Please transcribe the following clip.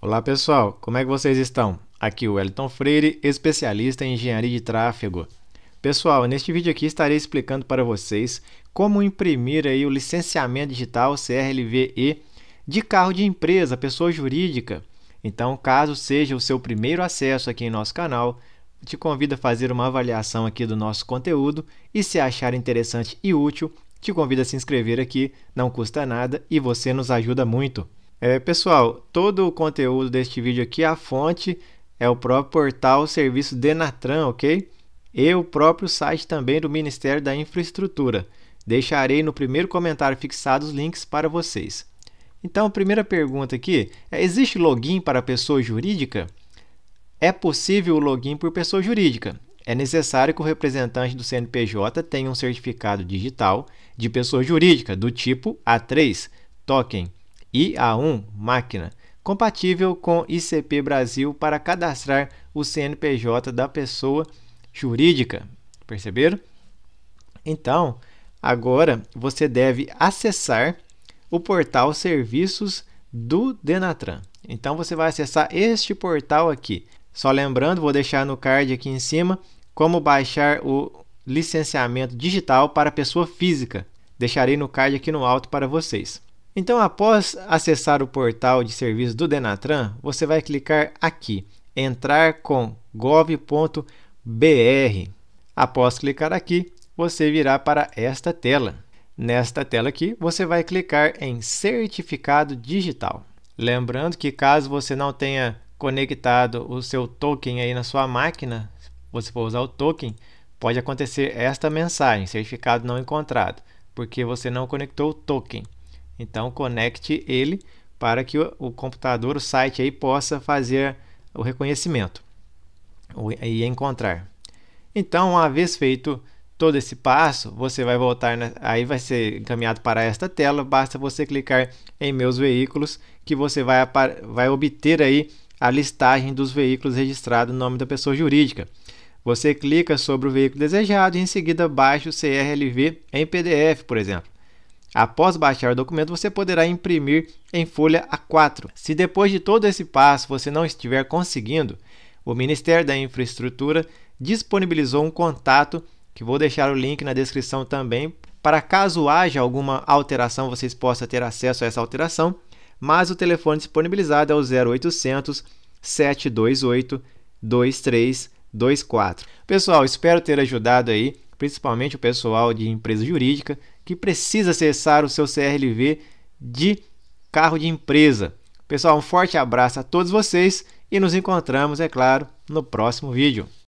Olá pessoal, como é que vocês estão? Aqui o Wellington Freire, especialista em engenharia de tráfego. Pessoal, neste vídeo aqui estarei explicando para vocês como imprimir aí o licenciamento digital CRLVE de carro de empresa, pessoa jurídica. Então, caso seja o seu primeiro acesso aqui em nosso canal, te convido a fazer uma avaliação aqui do nosso conteúdo e se achar interessante e útil, te convido a se inscrever aqui, não custa nada e você nos ajuda muito. É, pessoal, todo o conteúdo deste vídeo aqui, a fonte é o próprio portal Serviço Denatran, ok? E o próprio site também do Ministério da Infraestrutura. Deixarei no primeiro comentário fixado os links para vocês. Então, a primeira pergunta aqui é: existe login para pessoa jurídica? É possível o login por pessoa jurídica. É necessário que o representante do CNPJ tenha um certificado digital de pessoa jurídica do tipo A3 token e A1 Máquina, compatível com ICP Brasil para cadastrar o CNPJ da pessoa jurídica. Perceberam? Então, agora você deve acessar o portal Serviços do Denatran. Então você vai acessar este portal aqui. Só lembrando, vou deixar no card aqui em cima como baixar o licenciamento digital para pessoa física. Deixarei no card aqui no alto para vocês. Então, após acessar o portal de serviço do Denatran, você vai clicar aqui, entrar com gov.br. Após clicar aqui, você virá para esta tela. Nesta tela aqui, você vai clicar em certificado digital. Lembrando que caso você não tenha conectado o seu token aí na sua máquina, você for usar o token, pode acontecer esta mensagem, certificado não encontrado, porque você não conectou o token. Então conecte ele para que o, computador, o site aí possa fazer o reconhecimento e encontrar. Então, uma vez feito todo esse passo, você vai voltar, na, aí vai ser encaminhado para esta tela, basta você clicar em meus veículos que você vai, vai obter aí a listagem dos veículos registrados no nome da pessoa jurídica. Você clica sobre o veículo desejado e em seguida baixa o CRLV em PDF, por exemplo. Após baixar o documento, você poderá imprimir em folha A4. Se depois de todo esse passo você não estiver conseguindo, o Ministério da Infraestrutura disponibilizou um contato que vou deixar o link na descrição também para caso haja alguma alteração, vocês possam ter acesso a essa alteração, mas o telefone disponibilizado é o 0800 728 2324. Pessoal, espero ter ajudado aí principalmente o pessoal de empresa jurídica, que precisa acessar o seu CRLV de carro de empresa. Pessoal, um forte abraço a todos vocês e nos encontramos, é claro, no próximo vídeo.